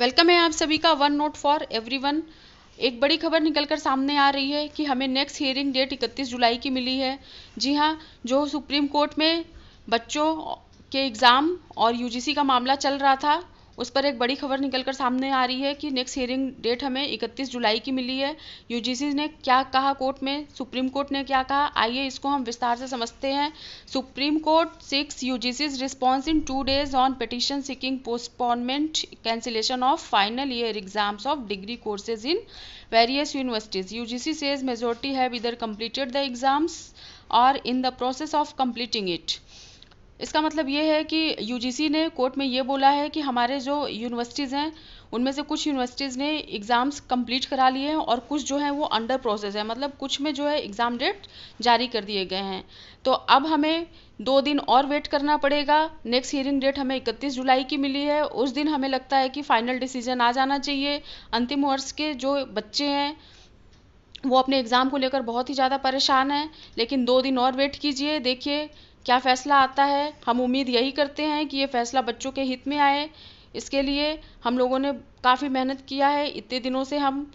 welcome है आप सभी का वन नोट फॉर एवरीवन एक बड़ी खबर निकलकर सामने आ रही है कि हमें नेक्स्ट हियरिंग डेट 31 जुलाई की मिली है जी हाँ जो सुप्रीम कोर्ट में बच्चों के एग्ज़ाम और यूजीसी का मामला चल रहा था उस पर एक बड़ी खबर निकलकर सामने आ रही है कि नेक्स्ट हियरिंग डेट हमें 31 जुलाई की मिली है यूजीसी ने क्या कहा कोर्ट में सुप्रीम कोर्ट ने क्या कहा आइए इसको हम विस्तार से समझते हैं Supreme Court seeks UGC's response in two days on petition seeking postponement cancellation of final year exams of degree courses in various U G C says majority have either completed the exams और in the process of completing it इसका मतलब ये है कि UGC ने court में ये बोला है कि हमारे जो यूनिवर्सिटीज़ हैं उनमें से कुछ यूनिवर्सिटीज़ ने एग्ज़ाम्स कंप्लीट करा लिए हैं और कुछ जो हैं वो अंडर प्रोसेस है मतलब कुछ में जो है एग्ज़ाम डेट जारी कर दिए गए हैं तो अब हमें दो दिन और वेट करना पड़ेगा नेक्स्ट हियरिंग डेट हमें 31 जुलाई की मिली है उस दिन हमें लगता है कि फ़ाइनल डिसीजन आ जाना चाहिए अंतिम वर्ष के जो बच्चे हैं वो अपने एग्ज़ाम को लेकर बहुत ही ज़्यादा परेशान हैं लेकिन दो दिन और वेट कीजिए देखिए क्या फ़ैसला आता है हम उम्मीद यही करते हैं कि ये फ़ैसला बच्चों के हित में आए इसके लिए हम लोगों ने काफ़ी मेहनत किया है इतने दिनों से हम